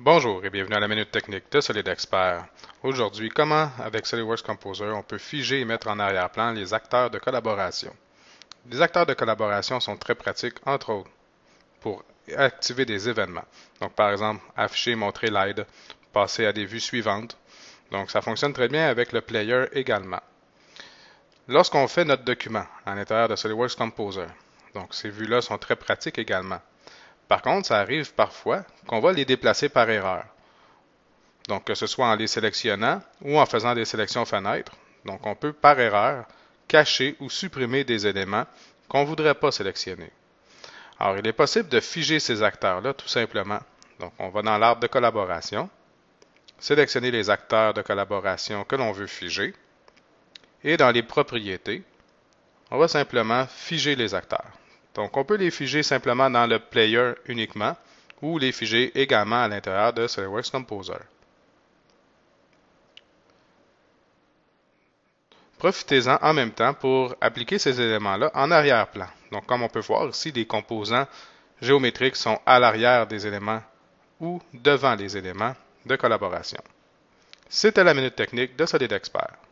Bonjour et bienvenue à la Minute Technique de Solid Expert. Aujourd'hui, comment, avec SolidWorks Composer, on peut figer et mettre en arrière-plan les acteurs de collaboration. Les acteurs de collaboration sont très pratiques, entre autres, pour activer des événements. Donc, par exemple, afficher, montrer l'aide, passer à des vues suivantes. Donc, ça fonctionne très bien avec le player également. Lorsqu'on fait notre document à l'intérieur de SolidWorks Composer, donc ces vues-là sont très pratiques également. Par contre, ça arrive parfois on va les déplacer par erreur. Donc, que ce soit en les sélectionnant ou en faisant des sélections fenêtres. Donc, on peut par erreur cacher ou supprimer des éléments qu'on ne voudrait pas sélectionner. Alors, il est possible de figer ces acteurs-là tout simplement. Donc, on va dans l'arbre de collaboration, sélectionner les acteurs de collaboration que l'on veut figer, et dans les propriétés, on va simplement figer les acteurs. Donc, on peut les figer simplement dans le player uniquement, ou les figer également à l'intérieur de SolidWorks Composer. Profitez-en en même temps pour appliquer ces éléments-là en arrière-plan. Donc, comme on peut voir ici, des composants géométriques sont à l'arrière des éléments ou devant les éléments de collaboration. C'était la Minute Technique de Solid Expert.